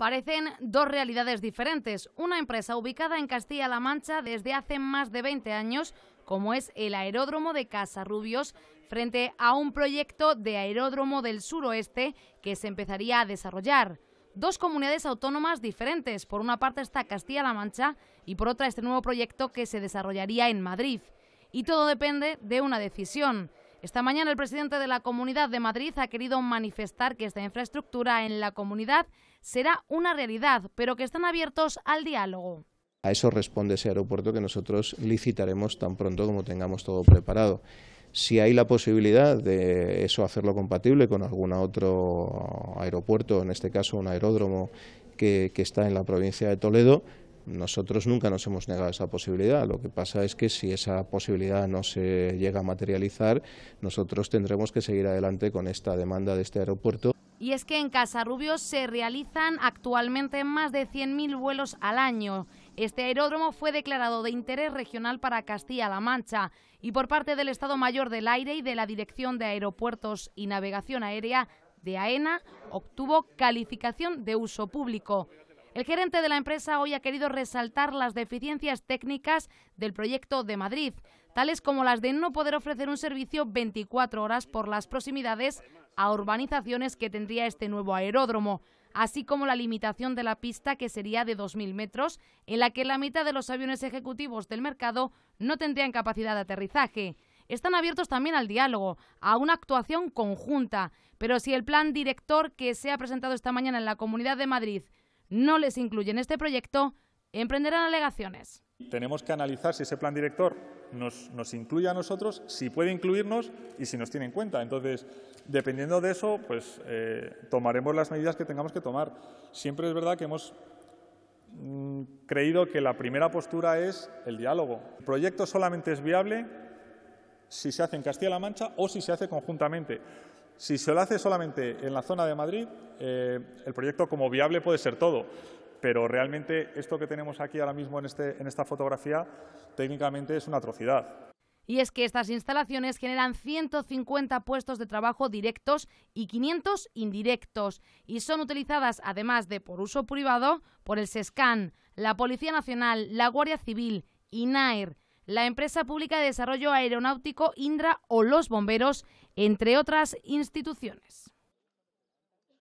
parecen dos realidades diferentes. Una empresa ubicada en Castilla-La Mancha desde hace más de 20 años, como es el aeródromo de Casarrubios, frente a un proyecto de aeródromo del suroeste que se empezaría a desarrollar. Dos comunidades autónomas diferentes. Por una parte está Castilla-La Mancha y por otra este nuevo proyecto que se desarrollaría en Madrid. Y todo depende de una decisión. Esta mañana el presidente de la Comunidad de Madrid ha querido manifestar que esta infraestructura en la comunidad será una realidad, pero que están abiertos al diálogo. A eso responde ese aeropuerto que nosotros licitaremos tan pronto como tengamos todo preparado. Si hay la posibilidad de eso hacerlo compatible con algún otro aeropuerto, en este caso un aeródromo que, que está en la provincia de Toledo, nosotros nunca nos hemos negado esa posibilidad. Lo que pasa es que si esa posibilidad no se llega a materializar, nosotros tendremos que seguir adelante con esta demanda de este aeropuerto. Y es que en Rubio se realizan actualmente más de 100.000 vuelos al año. Este aeródromo fue declarado de interés regional para Castilla-La Mancha y por parte del Estado Mayor del Aire y de la Dirección de Aeropuertos y Navegación Aérea de AENA obtuvo calificación de uso público. El gerente de la empresa hoy ha querido resaltar las deficiencias técnicas del proyecto de Madrid, tales como las de no poder ofrecer un servicio 24 horas por las proximidades a urbanizaciones que tendría este nuevo aeródromo, así como la limitación de la pista que sería de 2.000 metros, en la que la mitad de los aviones ejecutivos del mercado no tendrían capacidad de aterrizaje están abiertos también al diálogo, a una actuación conjunta. Pero si el plan director que se ha presentado esta mañana en la Comunidad de Madrid no les incluye en este proyecto, emprenderán alegaciones. Tenemos que analizar si ese plan director nos, incluye a nosotros, si puede incluirnos y si nos tiene en cuenta. Entonces, dependiendo de eso, pues eh, tomaremos las medidas que tengamos que tomar. Siempre es verdad que hemos mm, creído que la primera postura es el diálogo. El proyecto solamente es viable si se hace en Castilla-La Mancha o si se hace conjuntamente. Si se lo hace solamente en la zona de Madrid, eh, el proyecto como viable puede ser todo, pero realmente esto que tenemos aquí ahora mismo en, este, esta fotografía técnicamente es una atrocidad. Y es que estas instalaciones generan 150 puestos de trabajo directos y 500 indirectos, y son utilizadas, además de por uso privado, por el SESCAN, la Policía Nacional, la Guardia Civil, y Nair. E la empresa pública de desarrollo aeronáutico Indra o los bomberos, entre otras instituciones.